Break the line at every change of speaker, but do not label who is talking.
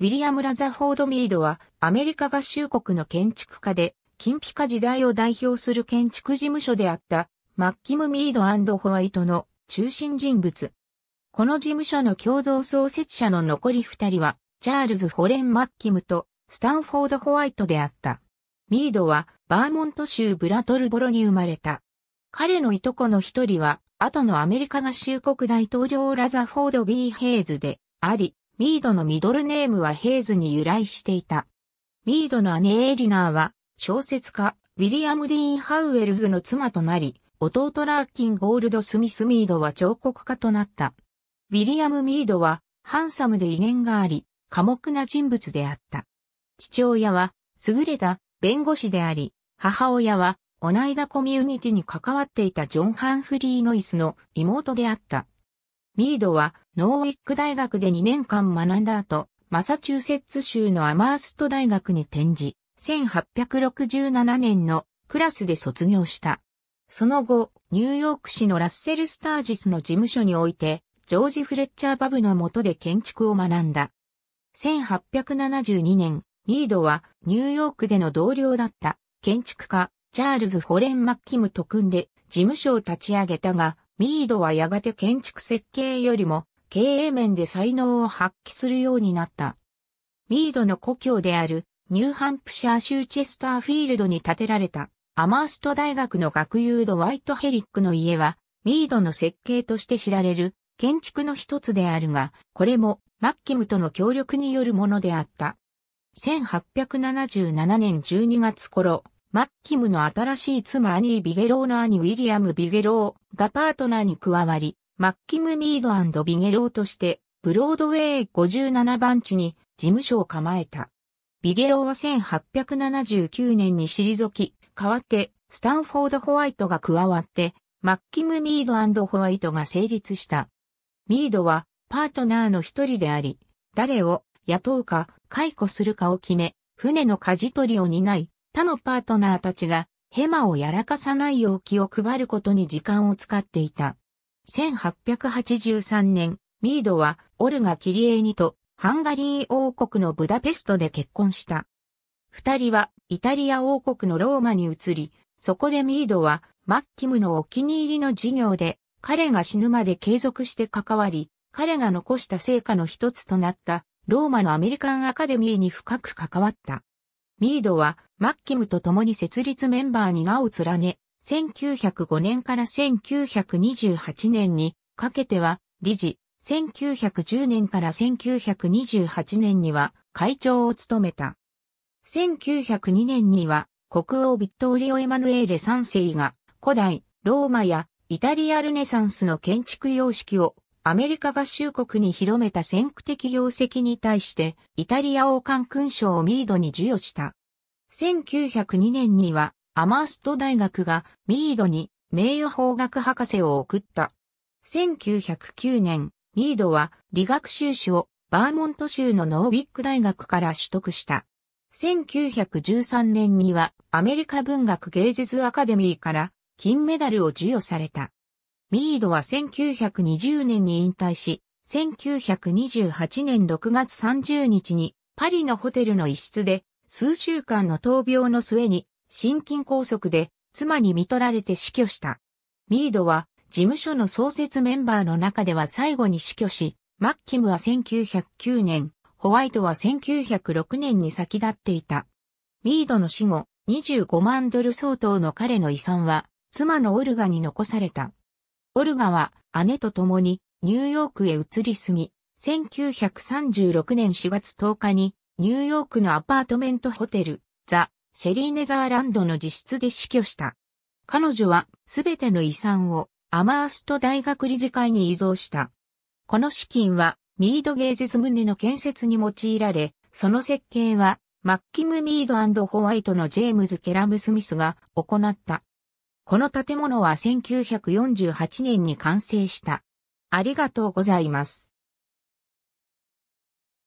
ウィリアム・ラザフォード・ミードは、アメリカ合衆国の建築家で、金ピカ時代を代表する建築事務所であった、マッキム・ミードホワイトの中心人物。この事務所の共同創設者の残り二人は、チャールズ・ホレン・マッキムとスタンフォード・ホワイトであった。ミードはバーモント州ブラトルボロに生まれた。彼のいとこの一人は、後のアメリカ合衆国大統領ラザフォード・ー・ヘイズであり、ミードのミドルネームはヘイズに由来していた。ミードの姉エリナーは、小説家、ウィリアム・ディーン・ハウエルズの妻となり、弟ラーキン・ゴールド・スミス・ミードは彫刻家となった。ウィリアム・ミードは、ハンサムで威厳があり、寡黙な人物であった。父親は、優れた弁護士であり、母親は、オナイダコミュニティに関わっていたジョン・ハンフリー・ノイスの妹であった。ミードはノーウィック大学で2年間学んだ後、マサチューセッツ州のアマースト大学に転じ、1867年のクラスで卒業した。その後、ニューヨーク市のラッセル・スタージスの事務所において、ジョージ・フレッチャー・バブの下で建築を学んだ。1872年、ミードはニューヨークでの同僚だった建築家、チャールズ・ホレン・マッキムと組んで事務所を立ち上げたが、ミードはやがて建築設計よりも経営面で才能を発揮するようになった。ミードの故郷であるニューハンプシャー州チェスターフィールドに建てられたアマースト大学の学友ドワイト・ヘリックの家はミードの設計として知られる建築の一つであるが、これもマッキムとの協力によるものであった。1877年12月頃、マッキムの新しい妻アニー・ビゲローの兄ウィリアム・ビゲローがパートナーに加わり、マッキム・ミードビゲローとして、ブロードウェイ57番地に事務所を構えた。ビゲローは1879年に退き、代わってスタンフォード・ホワイトが加わって、マッキム・ミードホワイトが成立した。ミードはパートナーの一人であり、誰を雇うか解雇するかを決め、船の舵取りを担い、他のパートナーたちがヘマをやらかさないよう気を配ることに時間を使っていた。1883年、ミードはオルガ・キリエニとハンガリー王国のブダペストで結婚した。二人はイタリア王国のローマに移り、そこでミードはマッキムのお気に入りの事業で彼が死ぬまで継続して関わり、彼が残した成果の一つとなったローマのアメリカンアカデミーに深く関わった。ミードは、マッキムと共に設立メンバーに名を連ね、1905年から1928年にかけては理事、1910年から1928年には会長を務めた。1902年には国王ビットーリオ・エマヌエーレ3世が古代、ローマやイタリアルネサンスの建築様式をアメリカ合衆国に広めた先駆的業績に対して、イタリア王冠勲章をミードに授与した。1902年には、アマースト大学がミードに名誉法学博士を送った。1909年、ミードは理学修士をバーモント州のノービック大学から取得した。1913年にはアメリカ文学芸術アカデミーから金メダルを授与された。ミードは1920年に引退し、1928年6月30日にパリのホテルの一室で数週間の闘病の末に心筋梗塞で妻に見取られて死去した。ミードは事務所の創設メンバーの中では最後に死去し、マッキムは1909年、ホワイトは1906年に先立っていた。ミードの死後、25万ドル相当の彼の遺産は、妻のオルガに残された。オルガは姉と共にニューヨークへ移り住み、1936年4月10日にニューヨークのアパートメントホテル、ザ・シェリーネザーランドの自室で死去した。彼女はすべての遺産をアマースト大学理事会に依贈した。この資金はミード芸術ネの建設に用いられ、その設計はマッキム・ミードホワイトのジェームズ・ケラム・スミスが行った。この建物は1948年に完成した。ありがとうございます。